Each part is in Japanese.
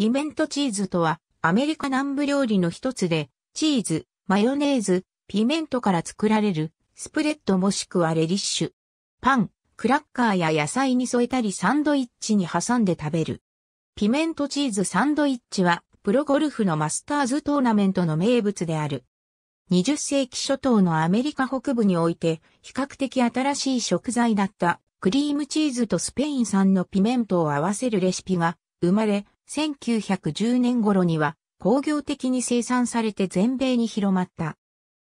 ピメントチーズとは、アメリカ南部料理の一つで、チーズ、マヨネーズ、ピメントから作られる、スプレッドもしくはレディッシュ。パン、クラッカーや野菜に添えたりサンドイッチに挟んで食べる。ピメントチーズサンドイッチは、プロゴルフのマスターズトーナメントの名物である。20世紀初頭のアメリカ北部において、比較的新しい食材だった、クリームチーズとスペイン産のピメントを合わせるレシピが、生まれ、1910年頃には工業的に生産されて全米に広まった。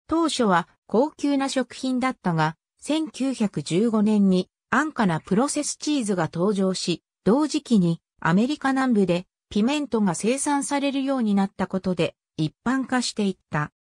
当初は高級な食品だったが、1915年に安価なプロセスチーズが登場し、同時期にアメリカ南部でピメントが生産されるようになったことで一般化していった。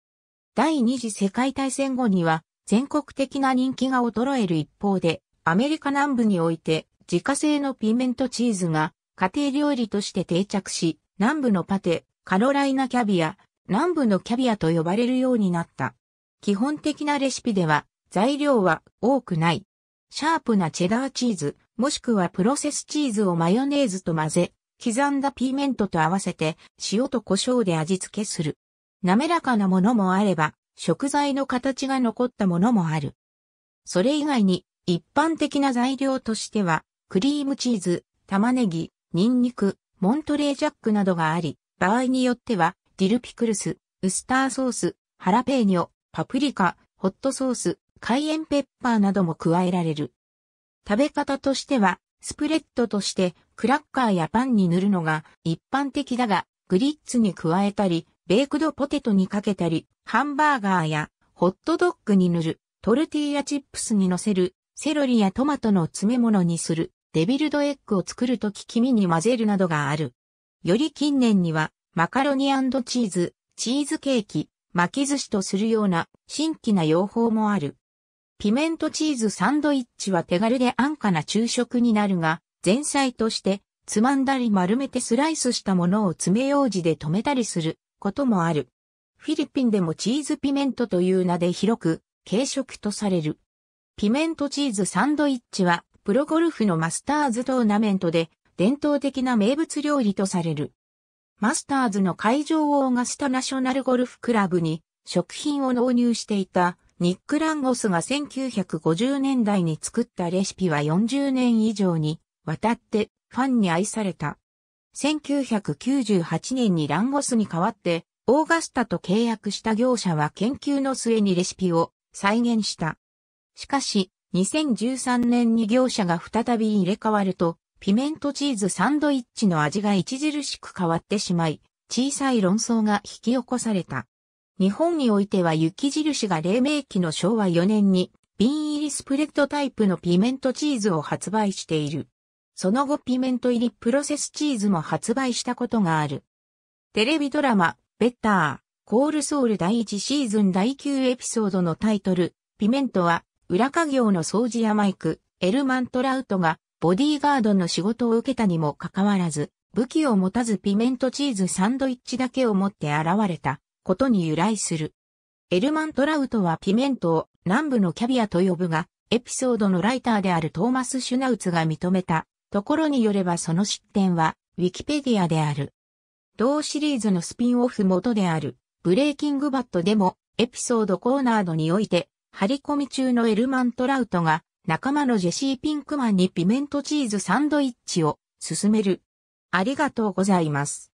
第二次世界大戦後には全国的な人気が衰える一方で、アメリカ南部において自家製のピメントチーズが家庭料理として定着し、南部のパテ、カロライナキャビア、南部のキャビアと呼ばれるようになった。基本的なレシピでは、材料は多くない。シャープなチェダーチーズ、もしくはプロセスチーズをマヨネーズと混ぜ、刻んだピーメントと合わせて塩と胡椒で味付けする。滑らかなものもあれば、食材の形が残ったものもある。それ以外に、一般的な材料としては、クリームチーズ、玉ねぎ、ニンニク、モントレージャックなどがあり、場合によっては、ディルピクルス、ウスターソース、ハラペーニョ、パプリカ、ホットソース、カイエンペッパーなども加えられる。食べ方としては、スプレッドとしてクラッカーやパンに塗るのが一般的だが、グリッツに加えたり、ベークドポテトにかけたり、ハンバーガーやホットドッグに塗る、トルティーヤチップスに乗せる、セロリやトマトの詰め物にする、デビルドエッグを作るとき黄身に混ぜるなどがある。より近年には、マカロニチーズ、チーズケーキ、巻き寿司とするような新規な用法もある。ピメントチーズサンドイッチは手軽で安価な昼食になるが、前菜としてつまんだり丸めてスライスしたものを爪楊枝で止めたりすることもある。フィリピンでもチーズピメントという名で広く軽食とされる。ピメントチーズサンドイッチはプロゴルフのマスターズトーナメントで伝統的な名物料理とされる。マスターズの会場をオーガスタナショナルゴルフクラブに食品を納入していたニック・ランゴスが1950年代に作ったレシピは40年以上にわたってファンに愛された。1998年にランゴスに代わってオーガスタと契約した業者は研究の末にレシピを再現した。しかし、2013年に業者が再び入れ替わると、ピメントチーズサンドイッチの味が著しく変わってしまい、小さい論争が引き起こされた。日本においては雪印が黎明期の昭和4年に瓶入りスプレッドタイプのピメントチーズを発売している。その後ピメント入りプロセスチーズも発売したことがある。テレビドラマ、ベッター、コールソウル第1シーズン第9エピソードのタイトル、ピメントは裏家業の掃除やマイク、エルマントラウトがボディーガードの仕事を受けたにもかかわらず、武器を持たずピメントチーズサンドイッチだけを持って現れたことに由来する。エルマントラウトはピメントを南部のキャビアと呼ぶが、エピソードのライターであるトーマス・シュナウツが認めたところによればその失点はウィキペディアである。同シリーズのスピンオフ元であるブレイキングバットでもエピソードコーナードにおいて張り込み中のエルマントラウトが、仲間のジェシー・ピンクマンにピメントチーズサンドイッチを、勧める。ありがとうございます。